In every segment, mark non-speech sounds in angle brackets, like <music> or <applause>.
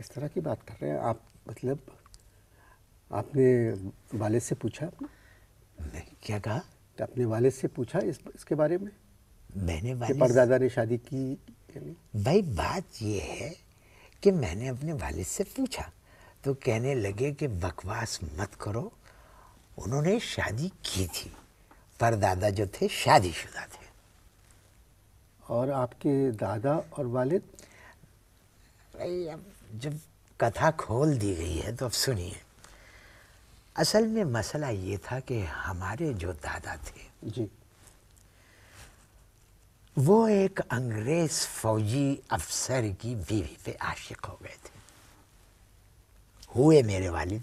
किस तरह की बात कर रहे हैं आप मतलब आपने वालिद से पूछा नहीं क्या कहा तो आपने वालिद से पूछा इस इसके बारे में मैंने परदादा ने शादी की भाई बात यह है कि मैंने अपने वालिद से पूछा तो कहने लगे कि बकवास मत करो उन्होंने शादी की थी परदादा जो थे शादीशुदा थे और आपके दादा और वालिद भाई अब जब कथा खोल दी गई है तो अब सुनिए असल में मसला ये था कि हमारे जो दादा थे जी वो एक अंग्रेज फौजी अफसर की बीवी पे आशिक हो गए थे हुए मेरे वालिद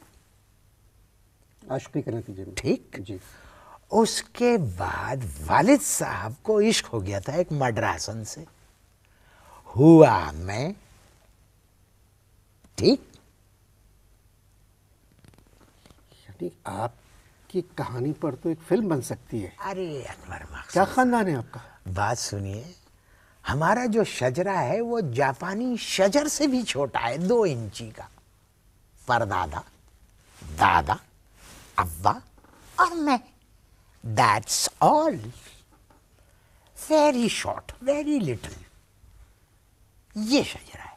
आशिकी करने की ठीक जी उसके बाद वालिद साहब को इश्क हो गया था एक मड्रासन से हुआ मैं ठीक यानी आपकी कहानी पर तो एक फिल्म बन सकती है अरे अनवर क्या खानदान है आपका बात सुनिए हमारा जो शजरा है वो जापानी शजर से भी छोटा है दो इंची का परदादा दादा अब्बा और मैं that's all very short very little ये शजरा है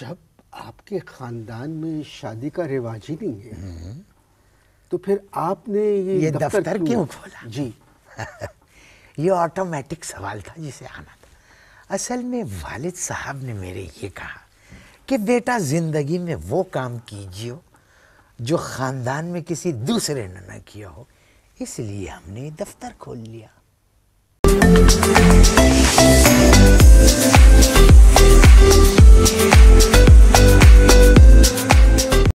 जब आपके ख़ानदान में शादी का रिवाज ही नहीं है हम्म। तो फिर आपने ये, ये दफ्तर, दफ्तर क्यों खोला जी <laughs> ये ऑटोमेटिक सवाल था जिसे आना था असल में वालिद साहब ने मेरे ये कहा कि बेटा ज़िंदगी में वो काम कीजिए जो ख़ानदान में किसी दूसरे ने ना किया हो इसलिए हमने दफ्तर खोल लिया